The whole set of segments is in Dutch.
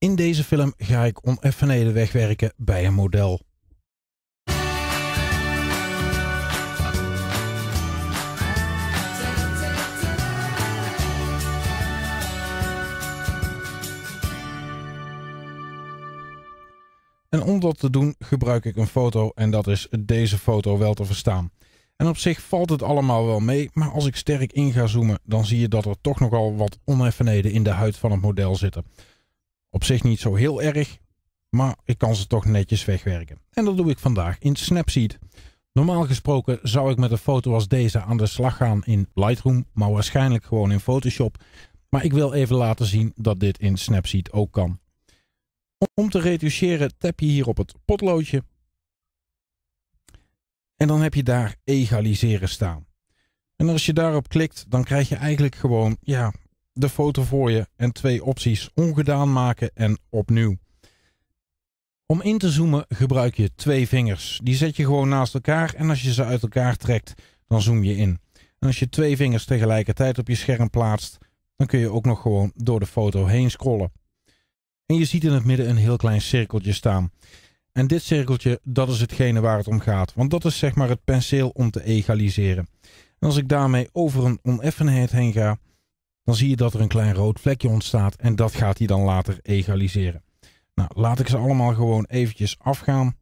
In deze film ga ik oneffenheden wegwerken bij een model. En om dat te doen gebruik ik een foto en dat is deze foto wel te verstaan. En op zich valt het allemaal wel mee, maar als ik sterk in ga zoomen dan zie je dat er toch nogal wat oneffenheden in de huid van het model zitten. Op zich niet zo heel erg, maar ik kan ze toch netjes wegwerken. En dat doe ik vandaag in Snapseed. Normaal gesproken zou ik met een foto als deze aan de slag gaan in Lightroom, maar waarschijnlijk gewoon in Photoshop. Maar ik wil even laten zien dat dit in Snapseed ook kan. Om te reduceren, tap je hier op het potloodje. En dan heb je daar egaliseren staan. En als je daarop klikt, dan krijg je eigenlijk gewoon ja, de foto voor je en twee opties ongedaan maken en opnieuw. Om in te zoomen gebruik je twee vingers. Die zet je gewoon naast elkaar en als je ze uit elkaar trekt, dan zoom je in. En als je twee vingers tegelijkertijd op je scherm plaatst, dan kun je ook nog gewoon door de foto heen scrollen. En je ziet in het midden een heel klein cirkeltje staan. En dit cirkeltje, dat is hetgene waar het om gaat. Want dat is zeg maar het penseel om te egaliseren. En als ik daarmee over een oneffenheid heen ga, dan zie je dat er een klein rood vlekje ontstaat en dat gaat hij dan later egaliseren. Nou, laat ik ze allemaal gewoon eventjes afgaan.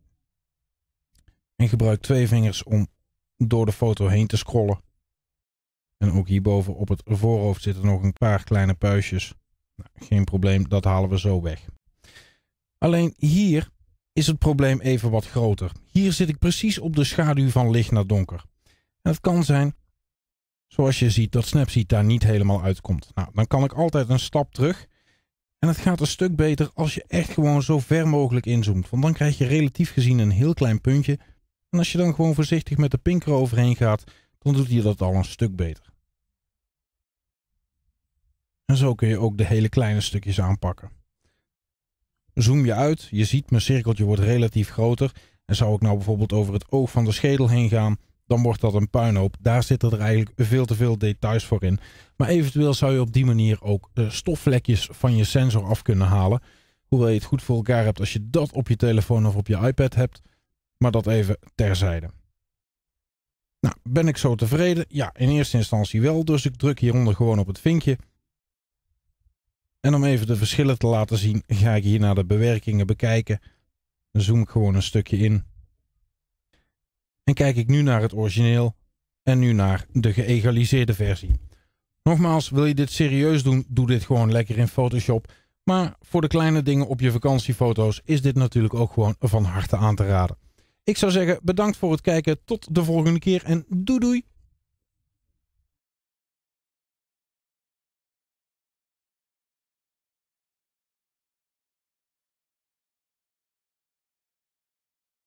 En gebruik twee vingers om door de foto heen te scrollen. En ook hierboven op het voorhoofd zitten nog een paar kleine puistjes. Nou, geen probleem, dat halen we zo weg. Alleen hier is het probleem even wat groter. Hier zit ik precies op de schaduw van licht naar donker. En het kan zijn Zoals je ziet dat Snapseed daar niet helemaal uitkomt. Nou, dan kan ik altijd een stap terug. En het gaat een stuk beter als je echt gewoon zo ver mogelijk inzoomt. Want dan krijg je relatief gezien een heel klein puntje. En als je dan gewoon voorzichtig met de pinker overheen gaat, dan doet hij dat al een stuk beter. En zo kun je ook de hele kleine stukjes aanpakken. Zoom je uit, je ziet mijn cirkeltje wordt relatief groter. En zou ik nou bijvoorbeeld over het oog van de schedel heen gaan, dan wordt dat een puinhoop. Daar zitten er eigenlijk veel te veel details voor in. Maar eventueel zou je op die manier ook eh, stofvlekjes van je sensor af kunnen halen. Hoewel je het goed voor elkaar hebt als je dat op je telefoon of op je iPad hebt. Maar dat even terzijde. Nou, ben ik zo tevreden? Ja, in eerste instantie wel. Dus ik druk hieronder gewoon op het vinkje. En om even de verschillen te laten zien, ga ik hier naar de bewerkingen bekijken. Dan zoom ik gewoon een stukje in. En kijk ik nu naar het origineel en nu naar de geëgaliseerde versie. Nogmaals, wil je dit serieus doen, doe dit gewoon lekker in Photoshop. Maar voor de kleine dingen op je vakantiefoto's is dit natuurlijk ook gewoon van harte aan te raden. Ik zou zeggen, bedankt voor het kijken, tot de volgende keer en doei doei!